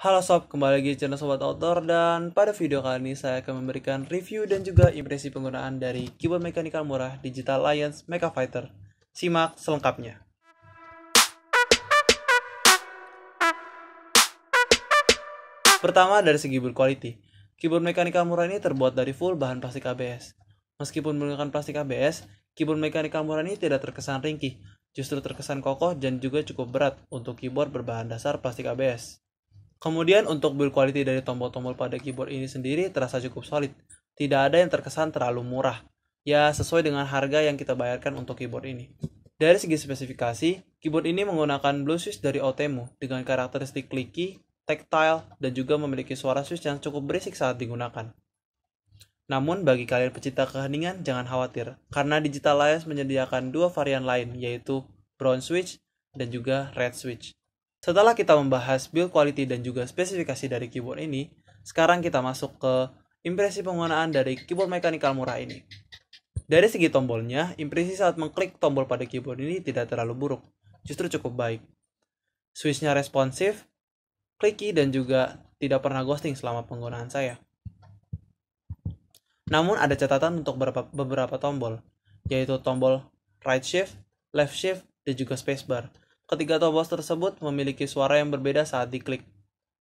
Halo Sob, kembali lagi di channel Sobat Outdoor dan pada video kali ini saya akan memberikan review dan juga impresi penggunaan dari keyboard mekanikal murah Digital Alliance Mega Fighter. Simak selengkapnya. Pertama dari segi build quality. Keyboard mekanikal murah ini terbuat dari full bahan plastik ABS. Meskipun menggunakan plastik ABS, keyboard mekanikal murah ini tidak terkesan ringkih, justru terkesan kokoh dan juga cukup berat untuk keyboard berbahan dasar plastik ABS. Kemudian untuk build quality dari tombol-tombol pada keyboard ini sendiri terasa cukup solid. Tidak ada yang terkesan terlalu murah. Ya, sesuai dengan harga yang kita bayarkan untuk keyboard ini. Dari segi spesifikasi, keyboard ini menggunakan blue switch dari Otemu dengan karakteristik clicky, tactile, dan juga memiliki suara switch yang cukup berisik saat digunakan. Namun, bagi kalian pecinta keheningan, jangan khawatir, karena Digital Alliance menyediakan dua varian lain, yaitu Brown Switch dan juga Red Switch. Setelah kita membahas build quality dan juga spesifikasi dari keyboard ini, sekarang kita masuk ke impresi penggunaan dari keyboard mechanical murah ini. Dari segi tombolnya, impresi saat mengklik tombol pada keyboard ini tidak terlalu buruk, justru cukup baik. Switchnya responsif, clicky, dan juga tidak pernah ghosting selama penggunaan saya. Namun ada catatan untuk beberapa, beberapa tombol, yaitu tombol right shift, left shift, dan juga spacebar Ketiga tombol tersebut memiliki suara yang berbeda saat diklik,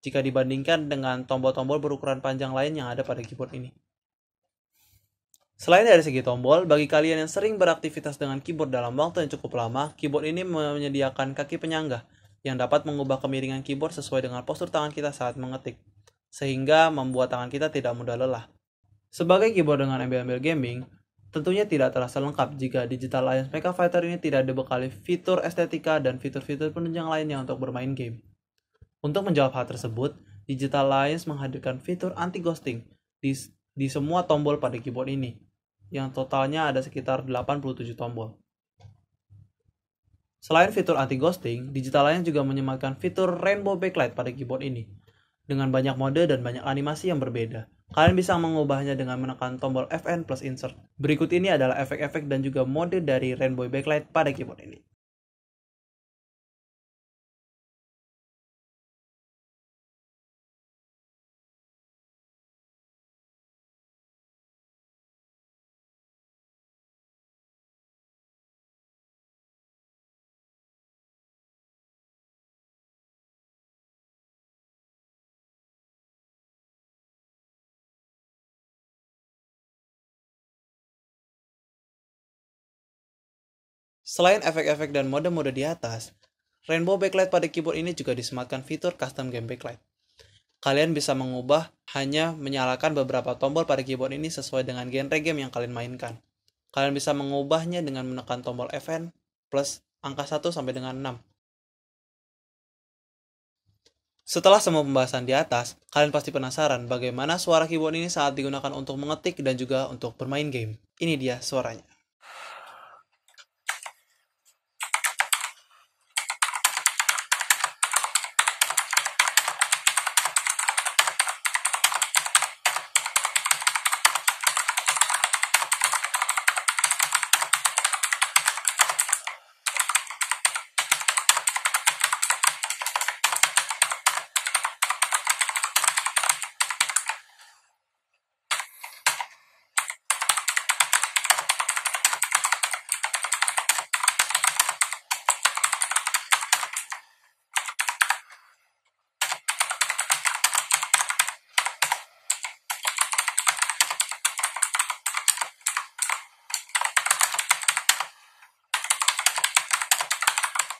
jika dibandingkan dengan tombol-tombol berukuran panjang lain yang ada pada keyboard ini. Selain dari segi tombol, bagi kalian yang sering beraktivitas dengan keyboard dalam waktu yang cukup lama, keyboard ini menyediakan kaki penyangga yang dapat mengubah kemiringan keyboard sesuai dengan postur tangan kita saat mengetik, sehingga membuat tangan kita tidak mudah lelah. Sebagai keyboard dengan embel-embel gaming, Tentunya tidak terasa lengkap jika Digital Alliance Mecha Fighter ini tidak dibekali fitur estetika dan fitur-fitur penunjang lainnya untuk bermain game. Untuk menjawab hal tersebut, Digital Alliance menghadirkan fitur anti-ghosting di, di semua tombol pada keyboard ini, yang totalnya ada sekitar 87 tombol. Selain fitur anti-ghosting, Digital Alliance juga menyematkan fitur Rainbow Backlight pada keyboard ini, dengan banyak mode dan banyak animasi yang berbeda. Kalian bisa mengubahnya dengan menekan tombol Fn plus insert. Berikut ini adalah efek-efek dan juga mode dari Rainbow Backlight pada keyboard ini. Selain efek-efek dan mode-mode di atas, Rainbow Backlight pada keyboard ini juga disematkan fitur custom game backlight. Kalian bisa mengubah hanya menyalakan beberapa tombol pada keyboard ini sesuai dengan genre game yang kalian mainkan. Kalian bisa mengubahnya dengan menekan tombol FN plus angka 1 sampai dengan 6. Setelah semua pembahasan di atas, kalian pasti penasaran bagaimana suara keyboard ini saat digunakan untuk mengetik dan juga untuk bermain game. Ini dia suaranya.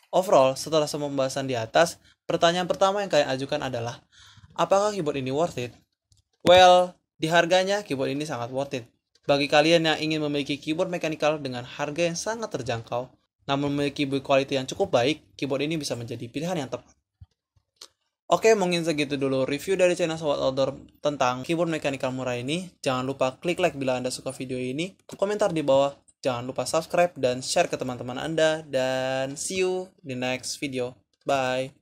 Overall, setelah semua pembahasan di atas, pertanyaan pertama yang kalian ajukan adalah, apakah keyboard ini worth it? Well, di harganya keyboard ini sangat worth it. Bagi kalian yang ingin memiliki keyboard mechanical dengan harga yang sangat terjangkau, namun memiliki build quality yang cukup baik, keyboard ini bisa menjadi pilihan yang tepat. Oke, mungkin segitu dulu review dari channel Sobat Outdoor tentang keyboard mechanical murah ini. Jangan lupa klik like bila Anda suka video ini, komentar di bawah, Jangan lupa subscribe dan share ke teman-teman Anda dan see you di next video. Bye.